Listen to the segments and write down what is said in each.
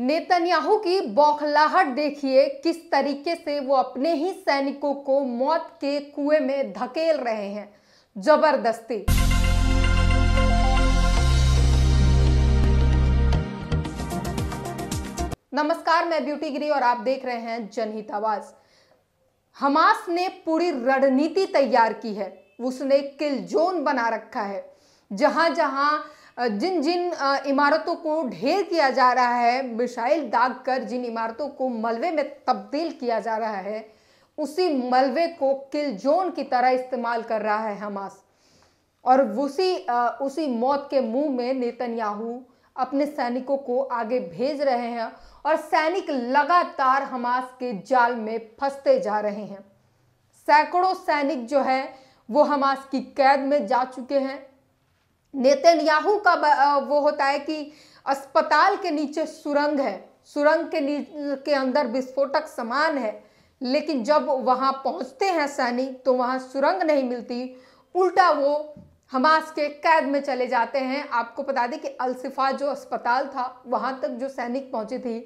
Netanyahu की बौखलाहट देखिए किस तरीके से वो अपने ही सैनिकों को मौत के कुएं में धकेल रहे हैं जबरदस्ती नमस्कार मैं ब्यूटी गिरी और आप देख रहे हैं जनहित आवाज हमास ने पूरी रणनीति तैयार की है उसने किल जोन बना रखा है जहां जहां जिन जिन इमारतों को ढेर किया जा रहा है मिसाइल दाग कर जिन इमारतों को मलबे में तब्दील किया जा रहा है उसी मलबे को किल जोन की तरह इस्तेमाल कर रहा है हमास और उसी उसी मौत के मुंह में नेतन्याहू अपने सैनिकों को आगे भेज रहे हैं और सैनिक लगातार हमास के जाल में फंसते जा रहे हैं सैकड़ों सैनिक जो है वो हमास की कैद में जा चुके हैं नेतन्याहू का वो होता है कि अस्पताल के नीचे सुरंग है सुरंग के के अंदर विस्फोटक सामान है लेकिन जब वहाँ पहुँचते हैं सैनिक तो वहाँ सुरंग नहीं मिलती उल्टा वो हमास के कैद में चले जाते हैं आपको बता दें कि अलसिफा जो अस्पताल था वहाँ तक जो सैनिक पहुँची थी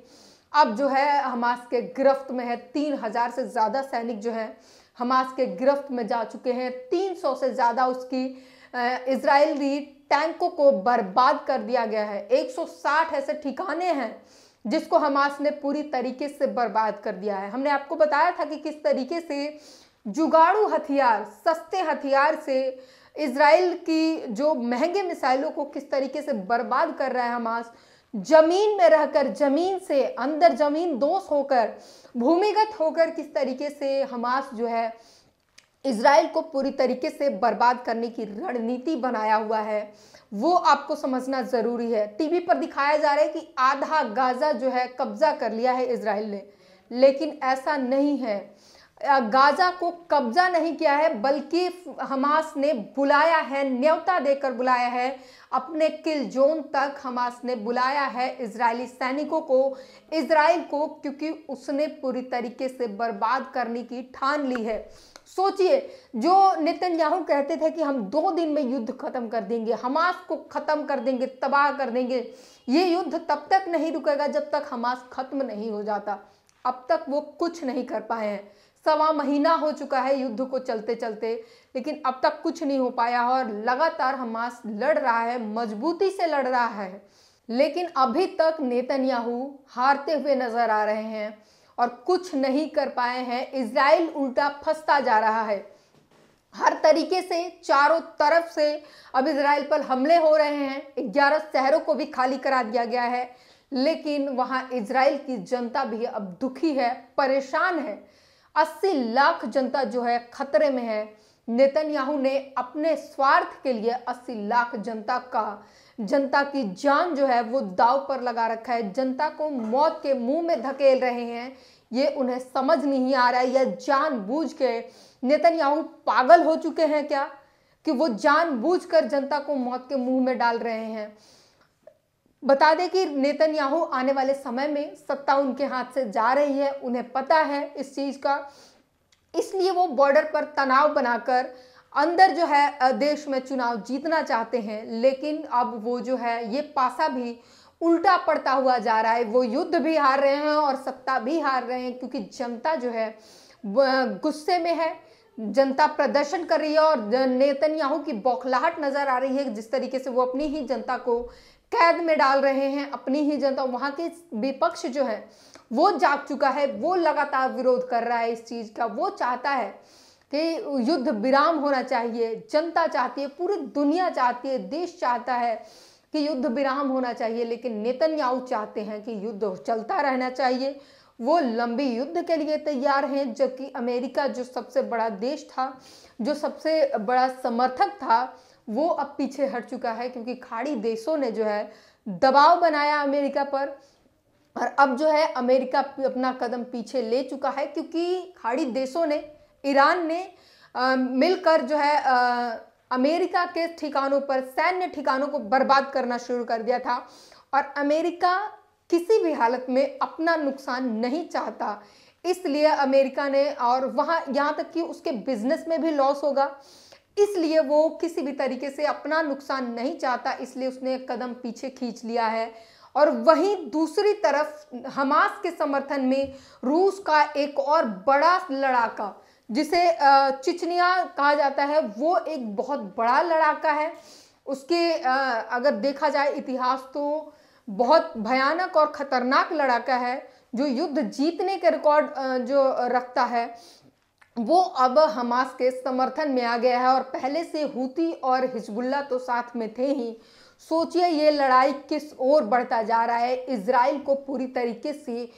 अब जो है हमास के गिरफ्त में है तीन हज़ार से ज़्यादा सैनिक जो हैं हमास के गिरफ्त में जा चुके हैं तीन सौ से ज़्यादा उसकी इसराइल भी टैंकों को बर्बाद कर दिया गया है 160 ऐसे ठिकाने हैं जिसको हमास ने पूरी तरीके से बर्बाद कर दिया है हमने आपको बताया था कि किस तरीके से जुगाड़ू हथियार सस्ते हथियार से इसराइल की जो महंगे मिसाइलों को किस तरीके से बर्बाद कर रहा है हमास जमीन में रहकर जमीन से अंदर जमीन दोष होकर भूमिगत होकर किस तरीके से हमास जो है इसराइल को पूरी तरीके से बर्बाद करने की रणनीति बनाया हुआ है वो आपको समझना ज़रूरी है टीवी पर दिखाया जा रहा है कि आधा गाज़ा जो है कब्ज़ा कर लिया है इसराइल ने लेकिन ऐसा नहीं है गाजा को कब्जा नहीं किया है बल्कि हमास ने बुलाया है न्यौता देकर बुलाया है अपने किल जोन तक हमास ने बुलाया है इजरायली सैनिकों को इसराइल को क्योंकि उसने पूरी तरीके से बर्बाद करने की ठान ली है सोचिए जो नितिन कहते थे कि हम दो दिन में युद्ध खत्म कर देंगे हमास को खत्म कर देंगे तबाह कर देंगे ये युद्ध तब तक नहीं रुकेगा जब तक हमास खत्म नहीं हो जाता अब तक वो कुछ नहीं कर पाए हैं सवा महीना हो चुका है युद्ध को चलते चलते लेकिन अब तक कुछ नहीं हो पाया और लगातार हमास लड़ रहा है मजबूती से लड़ रहा है लेकिन अभी तक नेतन्याहू हारते हुए नजर आ रहे हैं और कुछ नहीं कर पाए हैं इसराइल उल्टा फंसता जा रहा है हर तरीके से चारों तरफ से अब इसराइल पर हमले हो रहे हैं ग्यारह शहरों को भी खाली करा दिया गया है लेकिन वहां इसराइल की जनता भी अब दुखी है परेशान है अस्सी लाख जनता जो है खतरे में है नेतन्याहू ने अपने स्वार्थ के लिए 80 लाख जनता का जनता की जान जो है वो दाव पर लगा रखा है जनता को मौत के मुंह में धकेल रहे हैं ये उन्हें समझ नहीं आ रहा है या जानबूझ के नेतन्याहू पागल हो चुके हैं क्या कि वो जानबूझकर जनता को मौत के मुंह में डाल रहे हैं बता दें कि नेतन्याहू आने वाले समय में सत्ता उनके हाथ से जा रही है उन्हें पता है इस चीज़ का इसलिए वो बॉर्डर पर तनाव बनाकर अंदर जो है देश में चुनाव जीतना चाहते हैं लेकिन अब वो जो है ये पासा भी उल्टा पड़ता हुआ जा रहा है वो युद्ध भी हार रहे हैं और सत्ता भी हार रहे हैं क्योंकि जनता जो है गुस्से में है जनता प्रदर्शन कर रही है और नेतन्याहू की बौखलाहट नज़र आ रही है जिस तरीके से वो अपनी ही जनता को कैद में डाल रहे हैं अपनी ही जनता वहां के विपक्ष जो है वो जाग चुका है वो लगातार विरोध कर रहा है इस चीज़ का वो चाहता है कि युद्ध विराम होना चाहिए जनता चाहती है पूरी दुनिया चाहती है देश चाहता है कि युद्ध विराम होना चाहिए लेकिन नेतन्याहू चाहते हैं कि युद्ध चलता रहना चाहिए वो लंबी युद्ध के लिए तैयार हैं जबकि अमेरिका जो सबसे बड़ा देश था जो सबसे बड़ा समर्थक था वो अब पीछे हट चुका है क्योंकि खाड़ी देशों ने जो है दबाव बनाया अमेरिका पर और अब जो है अमेरिका अपना कदम पीछे ले चुका है क्योंकि खाड़ी देशों ने ईरान ने आ, मिलकर जो है आ, अमेरिका के ठिकानों पर सैन्य ठिकानों को बर्बाद करना शुरू कर दिया था और अमेरिका किसी भी हालत में अपना नुकसान नहीं चाहता इसलिए अमेरिका ने और वहाँ यहाँ तक कि उसके बिजनेस में भी लॉस होगा इसलिए वो किसी भी तरीके से अपना नुकसान नहीं चाहता इसलिए उसने कदम पीछे खींच लिया है और वहीं दूसरी तरफ हमास के समर्थन में रूस का एक और बड़ा लड़ाका जिसे चिचनिया कहा जाता है वो एक बहुत बड़ा लड़ाका है उसके अगर देखा जाए इतिहास तो बहुत भयानक और ख़तरनाक लड़ाका है जो युद्ध जीतने के रिकॉर्ड जो रखता है वो अब हमास के समर्थन में आ गया है और पहले से हूती और हिजबुल्ला तो साथ में थे ही सोचिए ये लड़ाई किस ओर बढ़ता जा रहा है इसराइल को पूरी तरीके से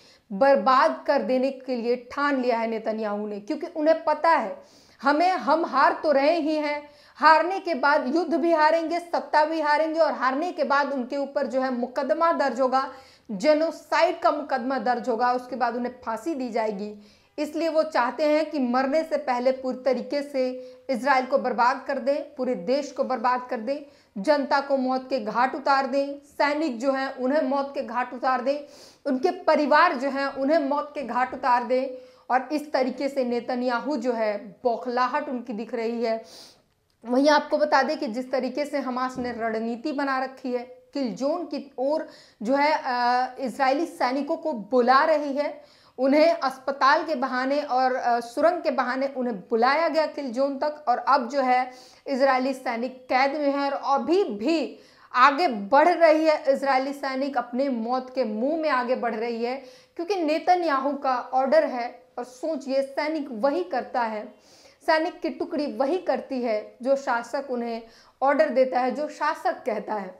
बर्बाद कर देने के लिए ठान लिया है नेतन्याहू ने क्योंकि उन्हें पता है हमें हम हार तो रहे ही हैं हारने के बाद युद्ध भी हारेंगे सत्ता भी हारेंगे और हारने के बाद उनके ऊपर जो है मुकदमा दर्ज होगा जेनोसाइड का मुकदमा दर्ज होगा उसके बाद उन्हें फांसी दी जाएगी इसलिए वो चाहते हैं कि मरने से पहले पूरी तरीके से इसराइल को बर्बाद कर दें पूरे देश को बर्बाद कर दें जनता को मौत के घाट उतार दें सैनिक जो हैं उन्हें मौत के घाट उतार दें उनके परिवार जो हैं उन्हें मौत के घाट उतार दें और इस तरीके से नेतन्याहू जो है बौखलाहट उनकी दिख रही है वहीं आपको बता दें कि जिस तरीके से हमास ने रणनीति बना रखी है किल जोन की ओर जो है इसराइली सैनिकों को बुला रही है उन्हें अस्पताल के बहाने और सुरंग के बहाने उन्हें बुलाया गया जोन तक और अब जो है इजरायली सैनिक कैद में है और अभी भी आगे बढ़ रही है इजरायली सैनिक अपने मौत के मुंह में आगे बढ़ रही है क्योंकि नेतन्याहू का ऑर्डर है और सोचिए सैनिक वही करता है सैनिक की टुकड़ी वही करती है जो शासक उन्हें ऑर्डर देता है जो शासक कहता है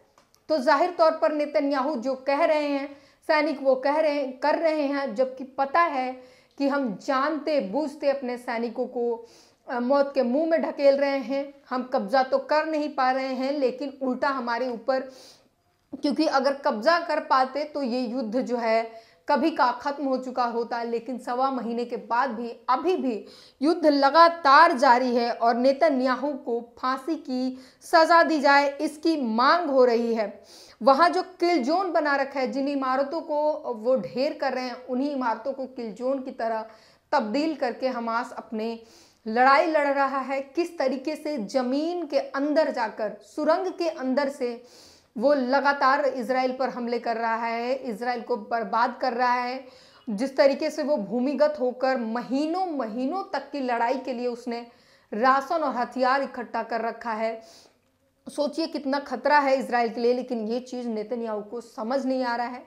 तो जाहिर तौर पर नेतन्याहू जो कह रहे हैं सैनिक वो कह रहे कर रहे हैं जबकि पता है कि हम जानते बूझते अपने सैनिकों को मौत के मुंह में ढकेल रहे हैं हम कब्जा तो कर नहीं पा रहे हैं लेकिन उल्टा हमारे ऊपर क्योंकि अगर कब्जा कर पाते तो ये युद्ध जो है कभी का खत्म हो चुका होता है लेकिन सवा महीने के बाद भी अभी भी युद्ध लगातार जारी है और नेतन्याहू को फांसी की सजा दी जाए इसकी मांग हो रही है वहाँ जो किल जोन बना रखा है जिन इमारतों को वो ढेर कर रहे हैं उन्हीं इमारतों को किल जोन की तरह तब्दील करके हमास अपने लड़ाई लड़ रहा है किस तरीके से ज़मीन के अंदर जाकर सुरंग के अंदर से वो लगातार इसराइल पर हमले कर रहा है इसराइल को बर्बाद कर रहा है जिस तरीके से वो भूमिगत होकर महीनों महीनों तक की लड़ाई के लिए उसने राशन और हथियार इकट्ठा कर रखा है सोचिए कितना खतरा है इसराइल के लिए लेकिन ये चीज़ नेतन्याहू को समझ नहीं आ रहा है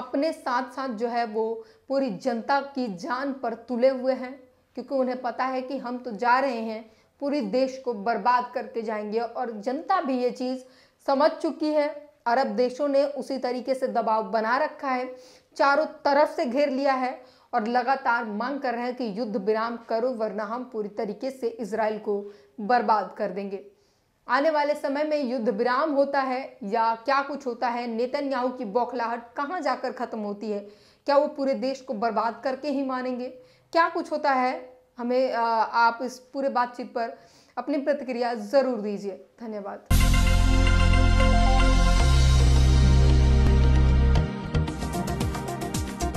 अपने साथ साथ जो है वो पूरी जनता की जान पर तुले हुए हैं क्योंकि उन्हें पता है कि हम तो जा रहे हैं पूरी देश को बर्बाद करके जाएंगे और जनता भी ये चीज़ समझ चुकी है अरब देशों ने उसी तरीके से दबाव बना रखा है चारों तरफ से घेर लिया है और लगातार मांग कर रहे हैं कि युद्ध विराम करो वरना हम पूरी तरीके से इसराइल को बर्बाद कर देंगे आने वाले समय में युद्ध विराम होता है या क्या कुछ होता है नेतन्याहू की बौखलाहट कहाँ जाकर खत्म होती है क्या वो पूरे देश को बर्बाद करके ही मानेंगे क्या कुछ होता है हमें आप इस पूरे बातचीत पर अपनी प्रतिक्रिया ज़रूर दीजिए धन्यवाद